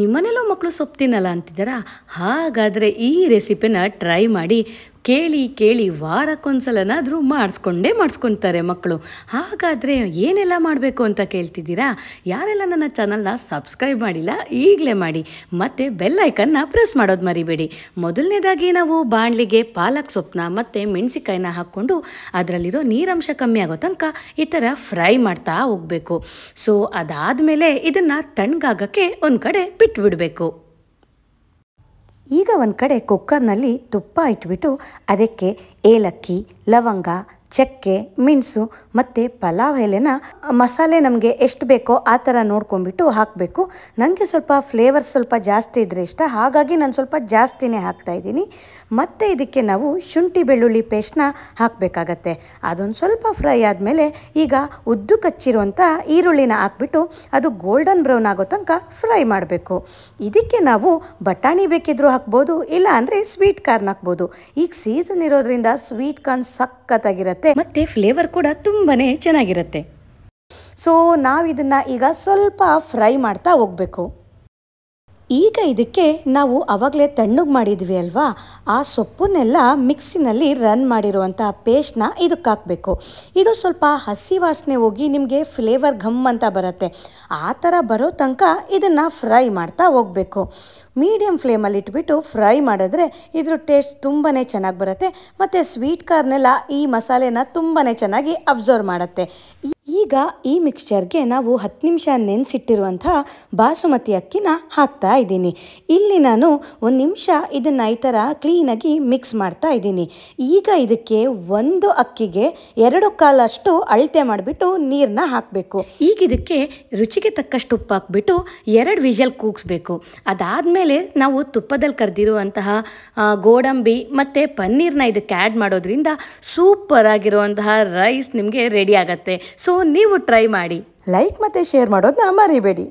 ನಿಮ್ಮನೆಲ್ಲೋ ಮಕ್ಕಳು ಸೊಪ್ಪು ತಿನ್ನಲ್ಲ ಅಂತಿದ್ದಾರಾ ಹಾಗಾದರೆ ಈ ರೆಸಿಪಿನ ಟ್ರೈ ಮಾಡಿ ಕೇಳಿ ಕೇಳಿ ವಾರಕ್ಕೊಂದ್ಸಲನಾದರೂ ಮಾಡಿಸ್ಕೊಂಡೇ ಮಾಡಿಸ್ಕೊತಾರೆ ಮಕ್ಕಳು ಹಾಗಾದರೆ ಏನೆಲ್ಲ ಮಾಡಬೇಕು ಅಂತ ಕೇಳ್ತಿದ್ದೀರಾ ಯಾರೆಲ್ಲ ನನ್ನ ಚಾನಲ್ನ ಸಬ್ಸ್ಕ್ರೈಬ್ ಮಾಡಿಲ್ಲ ಈಗಲೇ ಮಾಡಿ ಮತ್ತು ಬೆಲ್ಲೈಕನ್ನ ಪ್ರೆಸ್ ಮಾಡೋದು ಮರಿಬೇಡಿ ಮೊದಲನೇದಾಗಿ ನಾವು ಬಾಣಲಿಗೆ ಪಾಲಕ್ ಸೊಪ್ಪನ್ನ ಮತ್ತು ಮೆಣಸಿಕಾಯಿನ ಹಾಕ್ಕೊಂಡು ಅದರಲ್ಲಿರೋ ನೀರಂಶ ಕಮ್ಮಿ ಆಗೋ ತನಕ ಈ ಥರ ಫ್ರೈ ಮಾಡ್ತಾ ಹೋಗಬೇಕು ಸೊ ಅದಾದಮೇಲೆ ಇದನ್ನು ತಣ್ಣಗಾಗೋಕ್ಕೆ ಒಂದು ಕಡೆ ಬಿಟ್ಟುಬಿಡಬೇಕು ಈಗ ಒಂದು ಕಡೆ ಕುಕ್ಕರ್ನಲ್ಲಿ ತುಪ್ಪ ಇಟ್ಬಿಟ್ಟು ಅದಕ್ಕೆ ಏಲಕ್ಕಿ ಲವಂಗ ಚಕ್ಕೆ ಮೆಣಸು ಮತ್ತು ಪಲಾವ್ ಎಲೆನ ಮಸಾಲೆ ನಮಗೆ ಎಷ್ಟು ಬೇಕೋ ಆ ಥರ ನೋಡ್ಕೊಂಬಿಟ್ಟು ಹಾಕಬೇಕು ನನಗೆ ಸ್ವಲ್ಪ ಫ್ಲೇವರ್ ಸ್ವಲ್ಪ ಜಾಸ್ತಿ ಇದ್ದರೆ ಇಷ್ಟ ಹಾಗಾಗಿ ನಾನು ಸ್ವಲ್ಪ ಜಾಸ್ತಿನೇ ಹಾಕ್ತಾಯಿದ್ದೀನಿ ಮತ್ತು ಇದಕ್ಕೆ ನಾವು ಶುಂಠಿ ಬೆಳ್ಳುಳ್ಳಿ ಪೇಸ್ಟ್ನ ಹಾಕಬೇಕಾಗತ್ತೆ ಅದೊಂದು ಸ್ವಲ್ಪ ಫ್ರೈ ಆದಮೇಲೆ ಈಗ ಉದ್ದು ಕಚ್ಚಿರುವಂಥ ಈರುಳ್ಳಿನ ಹಾಕ್ಬಿಟ್ಟು ಅದು ಗೋಲ್ಡನ್ ಬ್ರೌನ್ ಆಗೋ ತನಕ ಫ್ರೈ ಮಾಡಬೇಕು ಇದಕ್ಕೆ ನಾವು ಬಟಾಣಿ ಬೇಕಿದ್ರೂ ಹಾಕ್ಬೋದು ಇಲ್ಲ ಅಂದರೆ ಸ್ವೀಟ್ ಕಾರ್ನ್ ಹಾಕ್ಬೋದು ಈಗ ಸೀಸನ್ ಇರೋದ್ರಿಂದ ಸ್ವೀಟ್ ಕಾರ್ನ್ ಸಖತ್ತಾಗಿರುತ್ತೆ ಮತ್ತೆ ಫ್ಲೇವರ್ ಕೂಡ ತುಂಬಾನೇ ಚೆನ್ನಾಗಿರುತ್ತೆ ಸೊ ನಾವಿದನ್ನು ಈಗ ಸ್ವಲ್ಪ ಫ್ರೈ ಮಾಡ್ತಾ ಹೋಗ್ಬೇಕು ಈಗ ಇದಕ್ಕೆ ನಾವು ಆವಾಗಲೇ ತಣ್ಣಗೆ ಮಾಡಿದ್ವಿ ಅಲ್ವಾ ಆ ಸೊಪ್ಪನ್ನೆಲ್ಲ ಮಿಕ್ಸಿನಲ್ಲಿ ರನ್ ಮಾಡಿರುವಂಥ ಪೇಸ್ಟ್ನ ಇದಕ್ಕೆ ಹಾಕಬೇಕು ಇದು ಸ್ವಲ್ಪ ಹಸಿ ವಾಸನೆ ಹೋಗಿ ನಿಮಗೆ ಫ್ಲೇವರ್ ಘಮ್ ಅಂತ ಬರುತ್ತೆ ಆ ಥರ ಬರೋ ತನಕ ಇದನ್ನು ಫ್ರೈ ಮಾಡ್ತಾ ಹೋಗಬೇಕು ಮೀಡಿಯಮ್ ಫ್ಲೇಮಲ್ಲಿ ಇಟ್ಬಿಟ್ಟು ಫ್ರೈ ಮಾಡಿದ್ರೆ ಇದ್ರ ಟೇಸ್ಟ್ ತುಂಬಾ ಚೆನ್ನಾಗಿ ಬರುತ್ತೆ ಮತ್ತು ಸ್ವೀಟ್ ಕಾರ್ನೆಲ್ಲ ಈ ಮಸಾಲೆನ ತುಂಬಾ ಚೆನ್ನಾಗಿ ಅಬ್ಸರ್ವ್ ಮಾಡುತ್ತೆ ಈಗ ಈ ಮಿಕ್ಸ್ಚರ್ಗೆ ನಾವು ಹತ್ತು ನಿಮಿಷ ನೆನೆಸಿಟ್ಟಿರುವಂಥ ಬಾಸುಮತಿ ಅಕ್ಕಿನ ಹಾಕ್ತಾ ಇದ್ದೀನಿ ಇಲ್ಲಿ ನಾನು ಒಂದು ನಿಮಿಷ ಇದನ್ನು ಈ ಥರ ಕ್ಲೀನಾಗಿ ಮಿಕ್ಸ್ ಮಾಡ್ತಾ ಇದ್ದೀನಿ ಈಗ ಇದಕ್ಕೆ ಒಂದು ಅಕ್ಕಿಗೆ ಎರಡು ಕಾಲಷ್ಟು ಅಳತೆ ಮಾಡಿಬಿಟ್ಟು ನೀರನ್ನ ಹಾಕಬೇಕು ಈಗ ಇದಕ್ಕೆ ರುಚಿಗೆ ತಕ್ಕಷ್ಟು ಉಪ್ಪು ಹಾಕ್ಬಿಟ್ಟು ಎರಡು ವಿಷಲ್ ಕೂಗಿಸ್ಬೇಕು ಅದಾದಮೇಲೆ ನಾವು ತುಪ್ಪದಲ್ಲಿ ಕರೆದಿರುವಂತಹ ಗೋಡಂಬಿ ಮತ್ತು ಪನ್ನೀರ್ನ ಇದಕ್ಕೆ ಆ್ಯಡ್ ಮಾಡೋದ್ರಿಂದ ಸೂಪರ್ ಆಗಿರುವಂತಹ ರೈಸ್ ನಿಮಗೆ ರೆಡಿ ಆಗುತ್ತೆ ಸೊ ನೀವು ಟ್ರೈ ಮಾಡಿ ಲೈಕ್ ಮತ್ತೆ ಶೇರ್ ಮಾಡೋದನ್ನ ಮರಿಬೇಡಿ